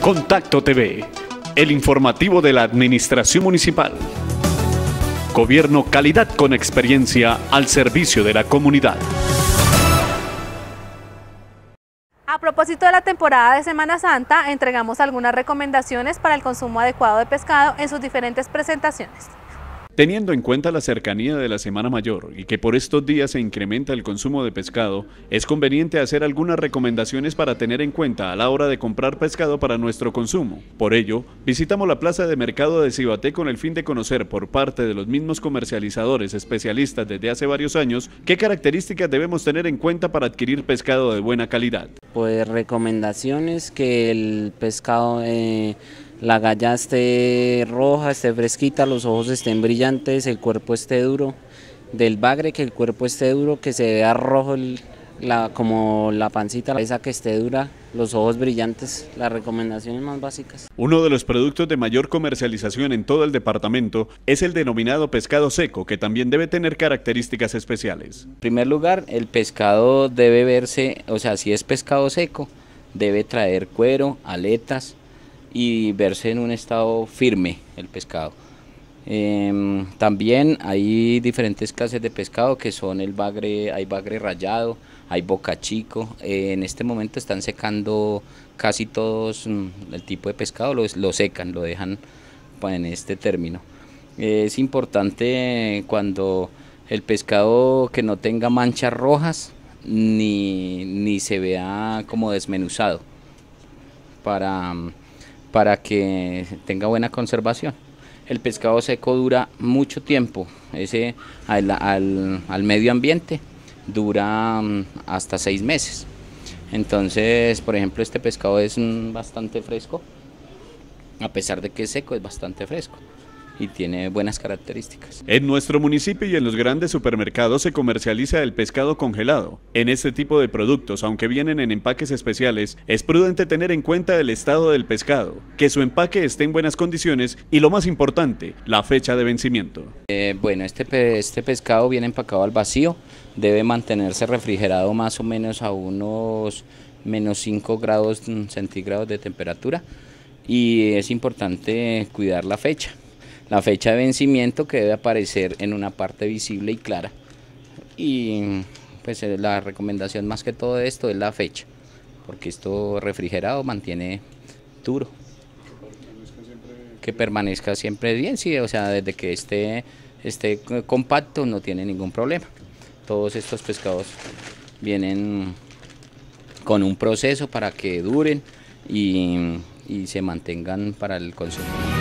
Contacto TV, el informativo de la Administración Municipal. Gobierno calidad con experiencia al servicio de la comunidad. A propósito de la temporada de Semana Santa, entregamos algunas recomendaciones para el consumo adecuado de pescado en sus diferentes presentaciones. Teniendo en cuenta la cercanía de la Semana Mayor y que por estos días se incrementa el consumo de pescado, es conveniente hacer algunas recomendaciones para tener en cuenta a la hora de comprar pescado para nuestro consumo. Por ello, visitamos la plaza de mercado de Cibaté con el fin de conocer por parte de los mismos comercializadores especialistas desde hace varios años qué características debemos tener en cuenta para adquirir pescado de buena calidad. Pues recomendaciones que el pescado... Eh, la galla esté roja, esté fresquita, los ojos estén brillantes, el cuerpo esté duro, del bagre que el cuerpo esté duro, que se vea rojo como la pancita, la esa que esté dura, los ojos brillantes, las recomendaciones más básicas. Uno de los productos de mayor comercialización en todo el departamento es el denominado pescado seco, que también debe tener características especiales. En primer lugar, el pescado debe verse, o sea, si es pescado seco, debe traer cuero, aletas, y verse en un estado firme el pescado. Em, también hay diferentes clases de pescado que son el bagre, hay bagre rayado, hay boca chico. Eh, en este momento están secando casi todos mm, el tipo de pescado, lo, secan, lo dejan pues, en este término. es importante cuando el pescado que no tenga manchas rojas ni, ni se vea como desmenuzado para mm, para que tenga buena conservación. El pescado seco dura mucho tiempo, ese al, al, al medio ambiente dura mm, hasta seis meses. Entonces, por ejemplo, este pescado es mm, bastante fresco, a pesar de que es seco, es bastante fresco y tiene buenas características. En nuestro municipio y en los grandes supermercados se comercializa el pescado congelado. En este tipo de productos, aunque vienen en empaques especiales, es prudente tener en cuenta el estado del pescado, que su empaque esté en buenas condiciones y lo más importante, la fecha de vencimiento. Eh, bueno, este, este pescado viene empacado al vacío, debe mantenerse refrigerado más o menos a unos menos 5 grados mm, centígrados de temperatura y es importante cuidar la fecha la fecha de vencimiento que debe aparecer en una parte visible y clara. Y pues eh, la recomendación más que todo de esto es la fecha, porque esto refrigerado mantiene duro. Que permanezca siempre bien, o sea, desde que esté, compacto no tiene ningún problema. Todos estos pescados vienen con un proceso para que duren y, y se mantengan para el consumo.